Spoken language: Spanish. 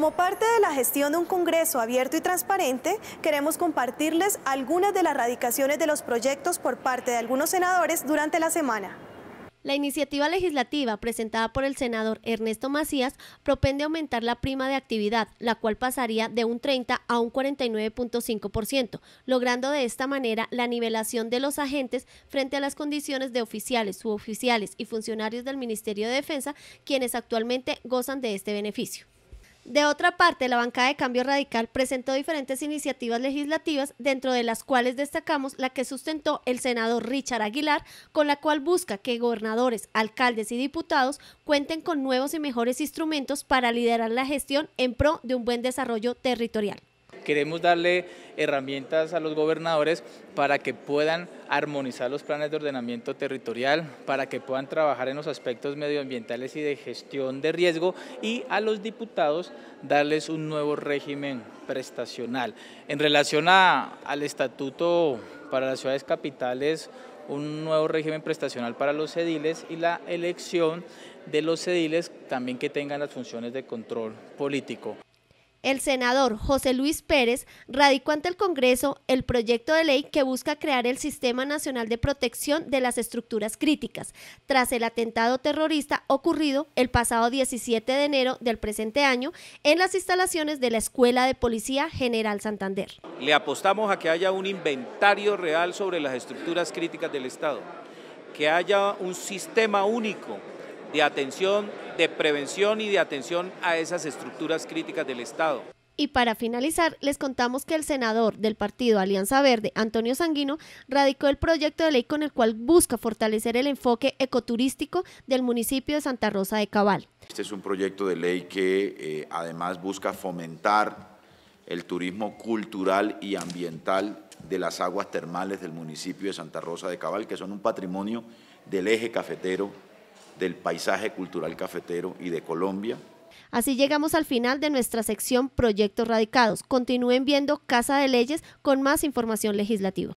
Como parte de la gestión de un Congreso abierto y transparente, queremos compartirles algunas de las radicaciones de los proyectos por parte de algunos senadores durante la semana. La iniciativa legislativa presentada por el senador Ernesto Macías propende aumentar la prima de actividad, la cual pasaría de un 30 a un 49.5%, logrando de esta manera la nivelación de los agentes frente a las condiciones de oficiales, suboficiales y funcionarios del Ministerio de Defensa, quienes actualmente gozan de este beneficio. De otra parte, la bancada de Cambio Radical presentó diferentes iniciativas legislativas, dentro de las cuales destacamos la que sustentó el senador Richard Aguilar, con la cual busca que gobernadores, alcaldes y diputados cuenten con nuevos y mejores instrumentos para liderar la gestión en pro de un buen desarrollo territorial queremos darle herramientas a los gobernadores para que puedan armonizar los planes de ordenamiento territorial, para que puedan trabajar en los aspectos medioambientales y de gestión de riesgo y a los diputados darles un nuevo régimen prestacional. En relación al estatuto para las ciudades capitales, un nuevo régimen prestacional para los ediles y la elección de los ediles también que tengan las funciones de control político el senador José Luis Pérez radicó ante el Congreso el proyecto de ley que busca crear el Sistema Nacional de Protección de las Estructuras Críticas, tras el atentado terrorista ocurrido el pasado 17 de enero del presente año en las instalaciones de la Escuela de Policía General Santander. Le apostamos a que haya un inventario real sobre las estructuras críticas del Estado, que haya un sistema único de atención, de prevención y de atención a esas estructuras críticas del Estado. Y para finalizar, les contamos que el senador del partido Alianza Verde, Antonio Sanguino, radicó el proyecto de ley con el cual busca fortalecer el enfoque ecoturístico del municipio de Santa Rosa de Cabal. Este es un proyecto de ley que eh, además busca fomentar el turismo cultural y ambiental de las aguas termales del municipio de Santa Rosa de Cabal, que son un patrimonio del eje cafetero del paisaje cultural cafetero y de Colombia. Así llegamos al final de nuestra sección Proyectos Radicados. Continúen viendo Casa de Leyes con más información legislativa.